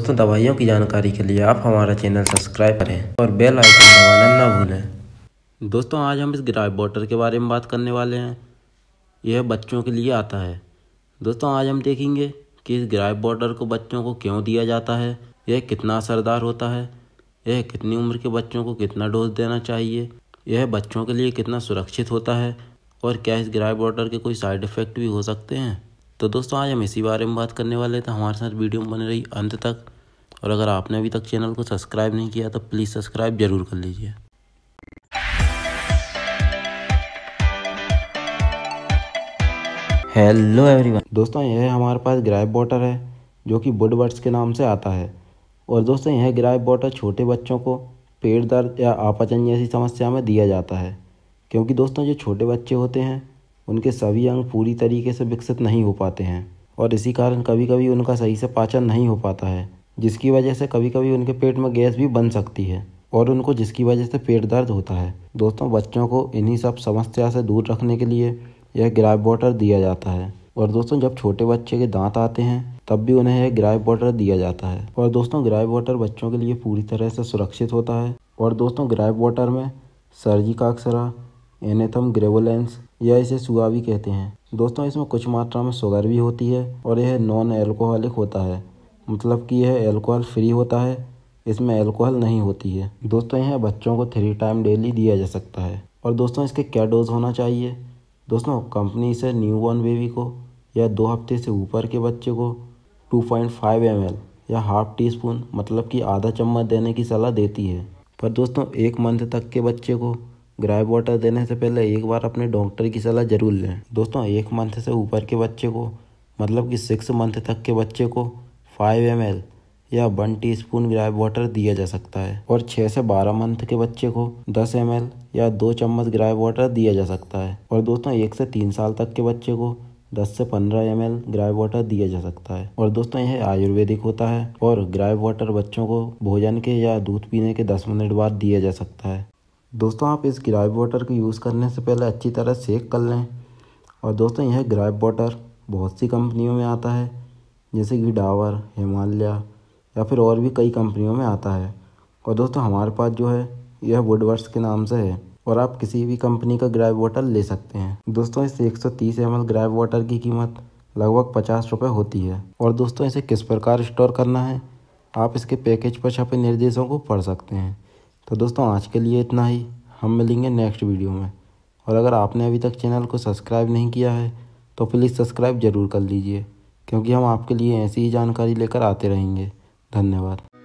दोस्तों दवाइयों की जानकारी के लिए आप हमारा चैनल सब्सक्राइब करें और बेल आइकन दबाना ना भूलें दोस्तों आज हम इस ग्राइप बॉटर के बारे में बात करने वाले हैं यह बच्चों के लिए आता है दोस्तों आज हम देखेंगे कि इस ग्राइप बॉटर को बच्चों को क्यों दिया जाता है यह कितना असरदार होता है यह कितनी उम्र के बच्चों को कितना डोज देना चाहिए यह बच्चों के लिए कितना सुरक्षित होता है और क्या इस ग्राइप बॉटर के कोई साइड इफ़ेक्ट भी हो सकते हैं तो दोस्तों आज हम इसी बारे में बात करने वाले तो हमारे साथ वीडियो में बने रही अंत तक और अगर आपने अभी तक चैनल को सब्सक्राइब नहीं किया तो प्लीज़ सब्सक्राइब ज़रूर कर लीजिए हेलो एवरीवन दोस्तों यह हमारे पास ग्राइप वाटर है जो कि बुड बर्ड्स के नाम से आता है और दोस्तों यह ग्राइप वाटर छोटे बच्चों को पेट दर्द या आपाचन जैसी समस्या में दिया जाता है क्योंकि दोस्तों जो छोटे बच्चे होते हैं उनके सभी अंग पूरी तरीके से विकसित नहीं हो पाते हैं और इसी कारण कभी कभी उनका सही से पाचन नहीं हो पाता है जिसकी वजह से कभी कभी उनके पेट में गैस भी बन सकती है और उनको जिसकी वजह से पेट दर्द होता है दोस्तों बच्चों को इन्हीं सब समस्या से दूर रखने के लिए यह ग्राइप वाटर दिया जाता है और दोस्तों जब छोटे बच्चे के दांत आते हैं तब भी उन्हें यह ग्राइप वाटर दिया जाता है और दोस्तों ग्राइप वाटर बच्चों के लिए पूरी तरह से सुरक्षित होता है और दोस्तों ग्राइप वाटर में सर्जी का अक्सरा एनेथम ग्रेवोलेंस या इसे सुगा भी कहते हैं दोस्तों इसमें कुछ मात्रा में शुगर भी होती है और यह नॉन एल्कोहलिक होता है मतलब कि यह एल्कोहल फ्री होता है इसमें एल्कोहल नहीं होती है दोस्तों यह बच्चों को थ्री टाइम डेली दिया जा सकता है और दोस्तों इसके क्या डोज होना चाहिए दोस्तों कंपनी इसे न्यू बॉर्न बेबी को या दो हफ्ते से ऊपर के बच्चे को 2.5 पॉइंट या हाफ टी स्पून मतलब कि आधा चम्मच देने की सलाह देती है पर दोस्तों एक मंथ तक के बच्चे को ग्राइब वाटर देने से पहले एक बार अपने डॉक्टर की सलाह जरूर लें दोस्तों एक मंथ से ऊपर के बच्चे को मतलब कि सिक्स मंथ तक के बच्चे को फाइव एम या one teaspoon gripe water दिया जा सकता है और छः से बारह मंथ के बच्चे को दस एम या दो चम्मच ग्राइब वाटर दिया जा सकता है और दोस्तों एक से तीन साल तक के बच्चे को दस से पंद्रह एम एल ग्राइव वाटर दिया जा सकता है और दोस्तों यह आयुर्वेदिक होता है और ग्राइव वाटर बच्चों को भोजन के या दूध पीने के दस मिनट बाद दिया जा सकता है दोस्तों आप इस ग्राइप वाटर को यूज़ करने से पहले अच्छी तरह सेक कर लें और दोस्तों यह ग्राइप वाटर बहुत सी कंपनियों में आता है जैसे कि डावर हिमालय या फिर और भी कई कंपनियों में आता है और दोस्तों हमारे पास जो है यह वुडवर्स के नाम से है और आप किसी भी कंपनी का ग्राइप वाटर ले सकते हैं दोस्तों इस एक सौ तीस एम वाटर की कीमत लगभग पचास रुपये होती है और दोस्तों इसे किस प्रकार स्टोर करना है आप इसके पैकेज पर छपे निर्देशों को पढ़ सकते हैं तो दोस्तों आज के लिए इतना ही हम मिलेंगे नेक्स्ट वीडियो में और अगर आपने अभी तक चैनल को सब्सक्राइब नहीं किया है तो प्लीज़ सब्सक्राइब ज़रूर कर लीजिए क्योंकि हम आपके लिए ऐसी ही जानकारी लेकर आते रहेंगे धन्यवाद